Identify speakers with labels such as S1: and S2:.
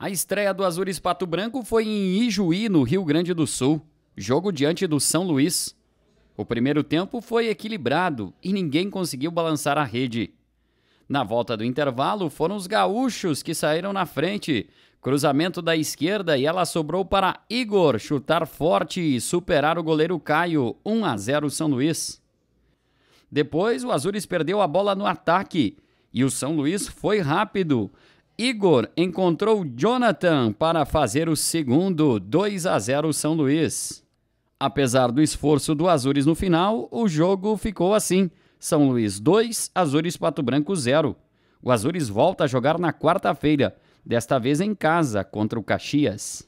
S1: A estreia do Azures Pato Branco foi em Ijuí, no Rio Grande do Sul, jogo diante do São Luís. O primeiro tempo foi equilibrado e ninguém conseguiu balançar a rede. Na volta do intervalo, foram os gaúchos que saíram na frente. Cruzamento da esquerda e ela sobrou para Igor chutar forte e superar o goleiro Caio, 1 a 0 São Luís. Depois, o Azures perdeu a bola no ataque e o São Luís foi rápido Igor encontrou Jonathan para fazer o segundo 2 a 0 São Luís. Apesar do esforço do Azures no final, o jogo ficou assim: São Luís 2, Azures Pato Branco 0. O Azures volta a jogar na quarta-feira, desta vez em casa contra o Caxias.